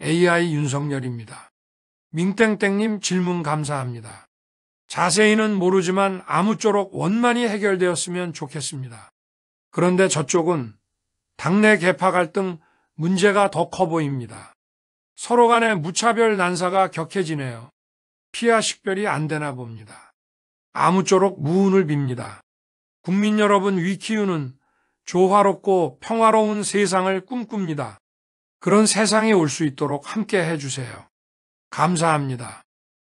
AI 윤석열입니다. 민땡땡님 질문 감사합니다. 자세히는 모르지만 아무쪼록 원만히 해결되었으면 좋겠습니다. 그런데 저쪽은 당내 개파 갈등 문제가 더 커 보입니다. 서로 간의 무차별 난사가 격해지네요. 피하 식별이 안 되나 봅니다. 아무쪼록 무운을 빕니다. 국민 여러분 위키유는 조화롭고 평화로운 세상을 꿈꿉니다. 그런 세상이올 수 있도록 함께 해주세요. 감사합니다.